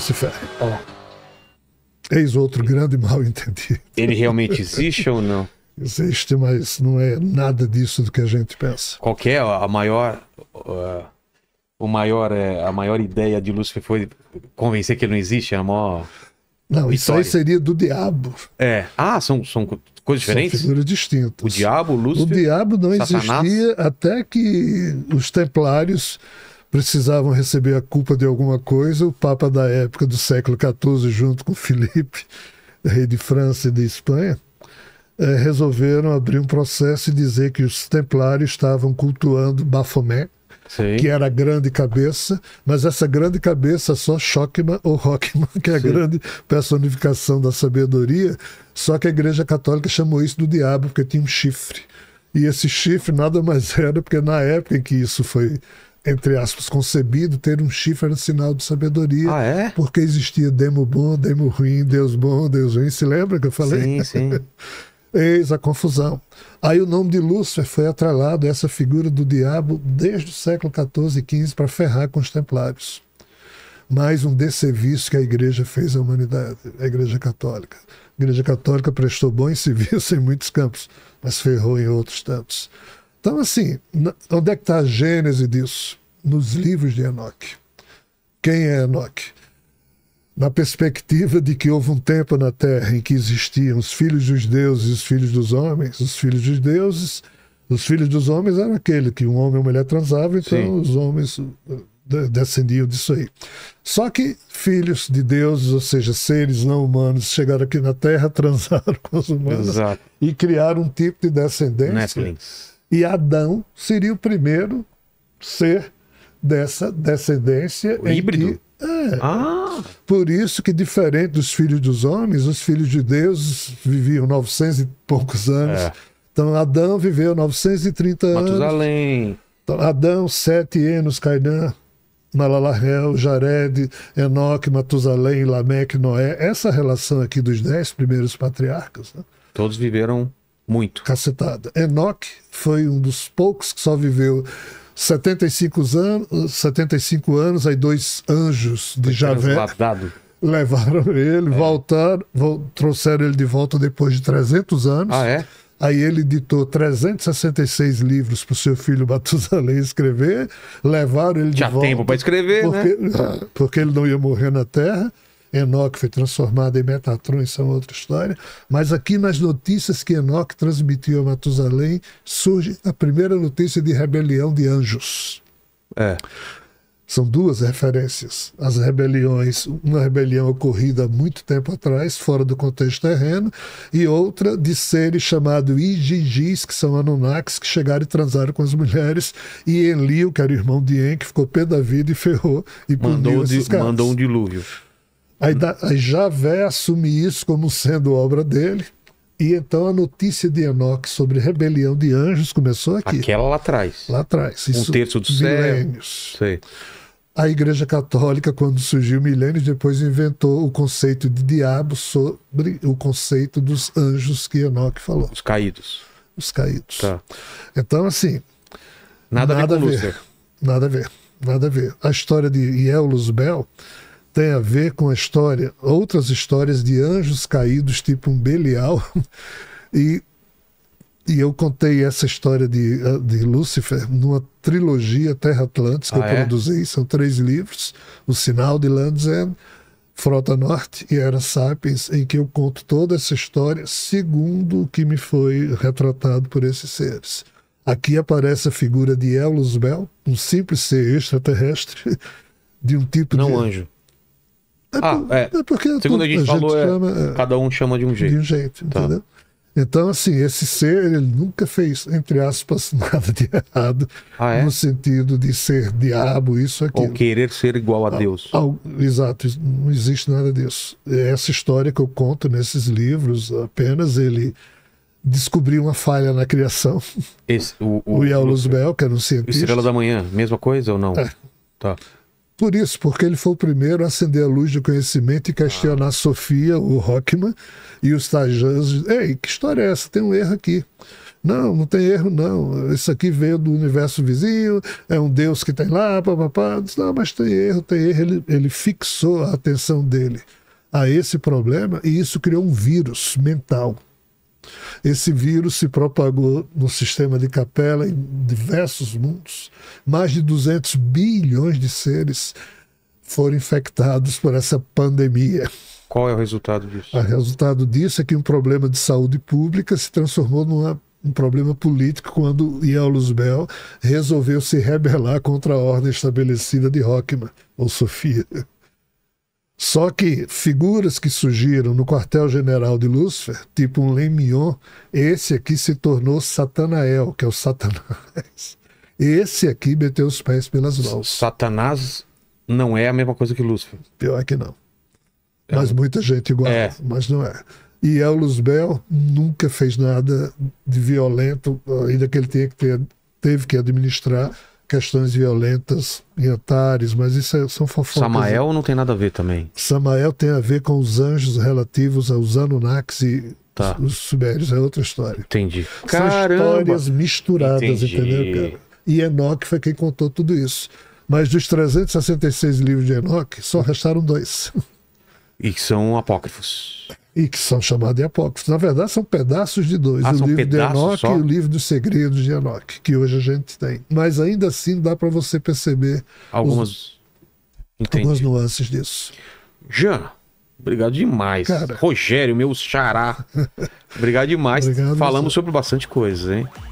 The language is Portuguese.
Lúcifer. Oh. Eis outro grande mal entendido. Ele realmente existe ou não? Existe, mas não é nada disso do que a gente pensa. Qual é a maior. Uh, o maior é, a maior ideia de Lúcifer foi convencer que ele não existe? É a maior. Não, isso aí seria do diabo. É. Ah, são, são coisas diferentes? São figuras distintas. O diabo, Lúcifer. O diabo não Satanás. existia até que os templários precisavam receber a culpa de alguma coisa, o Papa da época do século XIV, junto com Filipe, rei de França e de Espanha, eh, resolveram abrir um processo e dizer que os templários estavam cultuando Baphomet, Sim. que era a grande cabeça, mas essa grande cabeça só Schockman ou Rockman, que é a Sim. grande personificação da sabedoria, só que a Igreja Católica chamou isso do diabo, porque tinha um chifre. E esse chifre nada mais era, porque na época em que isso foi entre aspas, concebido ter um chifre era um sinal de sabedoria. Ah, é? Porque existia demo bom, demo ruim, Deus bom, Deus ruim. Se lembra que eu falei? Sim, sim. Eis a confusão. Aí o nome de Lúcifer foi atrelado a essa figura do diabo desde o século XIV e XV para ferrar com os templários. Mais um desserviço que a igreja fez à humanidade, a igreja católica. A igreja católica prestou bons serviços em muitos campos, mas ferrou em outros tantos. Então, assim, onde é que está a gênese disso? nos livros de Enoque. Quem é Enoque? Na perspectiva de que houve um tempo na Terra em que existiam os filhos dos deuses e os filhos dos homens, os filhos dos deuses, os filhos dos homens eram aquele que um homem e uma mulher transavam, então Sim. os homens uh, descendiam disso aí. Só que filhos de deuses, ou seja, seres não humanos, chegaram aqui na Terra, transaram com os humanos Exato. e criaram um tipo de descendência. Netflix. E Adão seria o primeiro ser dessa descendência. híbrido? Que, é. Ah. Por isso que, diferente dos filhos dos homens, os filhos de Deus viviam 900 e poucos anos. É. Então, Adão viveu 930 Matusalém. anos. Matusalém. Então, Adão, Sete, Enos, Cainã, Malalahel, Jared, Enoque, Matusalém, Lameque, Noé. Essa relação aqui dos dez primeiros patriarcas. Né? Todos viveram muito. Cacetada. Enoque foi um dos poucos que só viveu 75 anos, 75 anos aí dois anjos de Javé levaram ele, é. voltaram, trouxeram ele de volta depois de 300 anos. Ah, é? Aí ele editou 366 livros para o seu filho Matusalém escrever, levaram ele Tinha de volta. já tempo para escrever, né? porque, né? Porque ele não ia morrer na Terra. Enoque foi transformado em Metatron, isso é outra história. Mas aqui nas notícias que Enoque transmitiu a Matusalém, surge a primeira notícia de rebelião de anjos. É. São duas referências. As rebeliões, uma rebelião ocorrida há muito tempo atrás, fora do contexto terreno, e outra de seres chamados Igigis, que são Anunnakis, que chegaram e transaram com as mulheres, e Enlil, que era o irmão de En, que ficou pé da vida e ferrou e mandou puniu esses de, Mandou um dilúvio. Aí, aí Javé assume isso como sendo obra dele. E então a notícia de Enoque sobre rebelião de anjos começou aqui. Aquela lá atrás. Lá atrás. Isso, um terço dos milênios. Sei. A Igreja Católica, quando surgiu milênios, depois inventou o conceito de diabo sobre o conceito dos anjos que Enoque falou. Os caídos. Os caídos. Tá. Então, assim. Nada, nada a ver. Nada a ver. Nada a ver. A história de Ielus Bel tem a ver com a história, outras histórias de anjos caídos, tipo um Belial. e, e eu contei essa história de, de Lúcifer numa trilogia Terra Atlantis, que ah, eu é? produzi. São três livros: O Sinal de Land's End, Frota Norte e Era Sapiens, em que eu conto toda essa história segundo o que me foi retratado por esses seres. Aqui aparece a figura de Elus Bel, um simples ser extraterrestre de um tipo Não de... anjo é ah, é. é. porque é Segundo a gente, a gente falou, é chama, é, cada um chama de um jeito. De um jeito, tá. entendeu? Então, assim, esse ser, ele nunca fez, entre aspas, nada de errado, ah, é? no sentido de ser diabo, isso aqui. Ou querer ser igual a Deus. Ao, exato, não existe nada disso. É essa história que eu conto nesses livros, apenas ele descobriu uma falha na criação. Esse, o, o, o que era um cientista. Estrela da Manhã, mesma coisa ou não? É. Tá. Por isso, porque ele foi o primeiro a acender a luz do conhecimento e questionar ah. Sofia, o Rockman e os Tajans. Ei, que história é essa? Tem um erro aqui. Não, não tem erro, não. Isso aqui veio do universo vizinho, é um Deus que tem lá, papapá. Não, mas tem erro, tem erro. Ele, ele fixou a atenção dele a esse problema e isso criou um vírus mental esse vírus se propagou no sistema de Capella em diversos mundos. Mais de 200 bilhões de seres foram infectados por essa pandemia. Qual é o resultado disso? O resultado disso é que um problema de saúde pública se transformou num um problema político quando Iaulus Bell resolveu se rebelar contra a ordem estabelecida de Hockman ou Sofia. Só que figuras que surgiram no quartel-general de Lúcifer, tipo um Lemion, esse aqui se tornou Satanael, que é o Satanás. Esse aqui meteu os pés pelas mãos. Satanás não é a mesma coisa que Lúcifer. Pior é que não. É. Mas muita gente igual, é. mas não é. E El Luzbel nunca fez nada de violento, ainda que ele que ter, teve que administrar questões violentas em Atares, mas isso é, são fofocas. Né? Samael não tem nada a ver também. Samael tem a ver com os anjos relativos aos Anunnakis e tá. os Sumérios, é outra história. Entendi. Caramba. histórias misturadas, Entendi. entendeu, cara? E Enoch foi quem contou tudo isso. Mas dos 366 livros de Enoch, só restaram dois. E que são apócrifos e que são chamados de apócrifos. Na verdade, são pedaços de dois: ah, o livro de Enoch só? e o livro dos segredos de Enoch, que hoje a gente tem. Mas ainda assim dá para você perceber algumas, os, algumas nuances disso. Jean, obrigado demais. Cara, Rogério, meu xará, obrigado demais. obrigado Falamos você. sobre bastante coisa, hein?